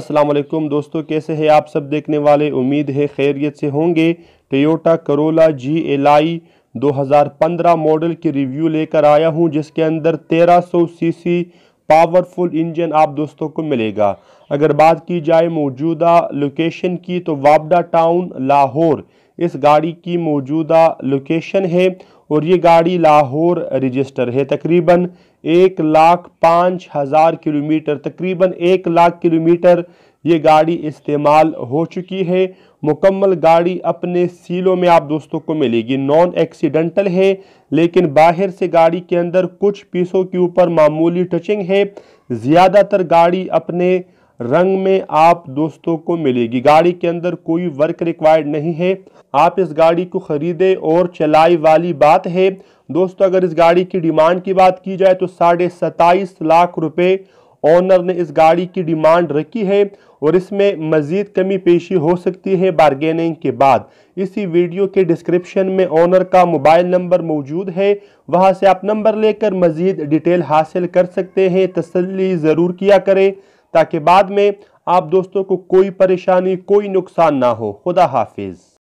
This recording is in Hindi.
असलम दोस्तों कैसे हैं आप सब देखने वाले उम्मीद है खैरियत से होंगे Toyota Corolla G L I 2015 model की रिव्यू लेकर आया हूं जिसके अंदर 1300 सीसी पावरफुल इंजन आप दोस्तों को मिलेगा अगर बात की जाए मौजूदा लोकेशन की तो वाबडा टाउन लाहौर इस गाड़ी की मौजूदा लोकेशन है और ये गाड़ी लाहौर रजिस्टर है तकरीबन एक लाख पाँच हज़ार किलोमीटर तकरीबन एक लाख किलोमीटर ये गाड़ी इस्तेमाल हो चुकी है मुकम्मल गाड़ी अपने सीलों में आप दोस्तों को मिलेगी नॉन एक्सीडेंटल है लेकिन बाहर से गाड़ी के अंदर कुछ पीसों के ऊपर मामूली टचिंग है ज़्यादातर गाड़ी अपने रंग में आप दोस्तों को मिलेगी गाड़ी के अंदर कोई वर्क रिक्वायर्ड नहीं है आप इस गाड़ी को ख़रीदे और चलाई वाली बात है दोस्तों अगर इस गाड़ी की डिमांड की बात की जाए तो साढ़े सताईस लाख रुपए ऑनर ने इस गाड़ी की डिमांड रखी है और इसमें मज़ीद कमी पेशी हो सकती है बारगेनिंग के बाद इसी वीडियो के डिस्क्रिप्शन में ऑनर का मोबाइल नंबर मौजूद है वहाँ से आप नंबर लेकर मज़ीद डिटेल हासिल कर सकते हैं तसली ज़रूर किया करें ताकि बाद में आप दोस्तों को कोई परेशानी कोई नुकसान ना हो खुदा हाफिज़